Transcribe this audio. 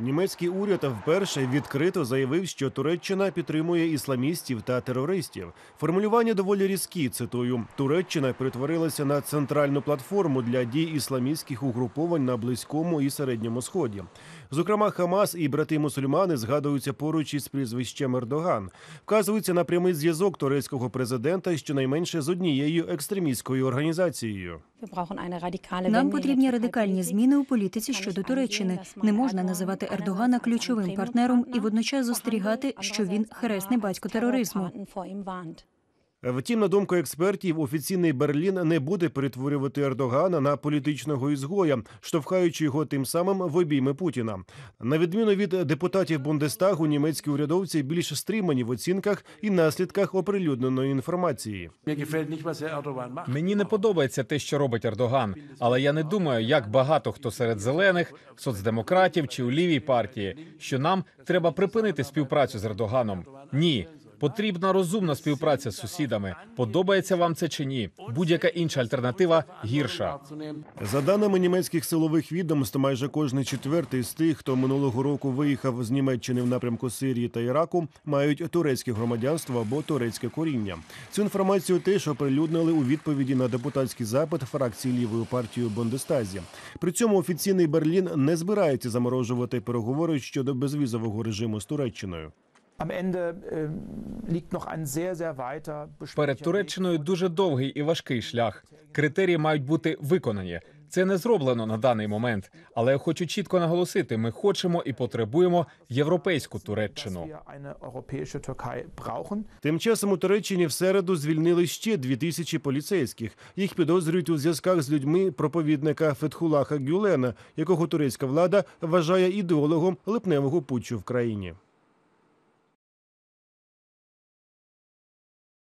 Німецький уряд вперше відкрито заявив, що Туреччина підтримує ісламістів та терористів. Формулювання доволі різкі. Цитую, Туреччина перетворилася на центральну платформу для дій ісламістських угруповань на близькому і середньому сході. Зокрема, Хамас і брати мусульмани згадуються поруч із прізвищем Ердоган. Вказується на прямий зв'язок турецького президента щонайменше з однією екстремістською організацією. Нам потрібні радикальні зміни у політиці щодо Туреччини. Не можна називати Ердогана ключовим партнером і водночас застерігати, що він хресний батько тероризму. Втім, на думку експертів, офіційний Берлін не буде перетворювати Ердогана на політичного ізгоя, штовхаючи його тим самим в обійми Путіна. На відміну від депутатів Бундестагу, німецькі урядовці більш стримані в оцінках і наслідках оприлюдненої інформації. Мені не подобається те, що робить Ердоган, але я не думаю, як багато хто серед зелених, соцдемократів чи у лівій партії, що нам треба припинити співпрацю з Ердоганом. Ні. Потрібна розумна співпраця з сусідами. Подобається вам це чи ні? Будь-яка інша альтернатива гірша. За даними німецьких силових відомств, майже кожний четвертий з тих, хто минулого року виїхав з Німеччини в напрямку Сирії та Іраку, мають турецьке громадянство або турецьке коріння. Цю інформацію теж оприлюднили у відповіді на депутатський запит фракції лівої партії Бондестазі. При цьому офіційний Берлін не збирається заморожувати переговори щодо безвізового режиму з Туреччиною. Ähm, Перед Туреччиною дуже довгий і важкий шлях. Критерії мають бути виконані. Це не зроблено на даний момент, але я хочу чітко наголосити: ми хочемо і потребуємо європейську Туреччину. Тим часом у Туреччині в середу звільнили ще дві тисячі поліцейських. Їх підозрюють у зв'язках з людьми проповідника Фетхулаха Гюлена, якого турецька влада вважає ідеологом липневого путчу в країні.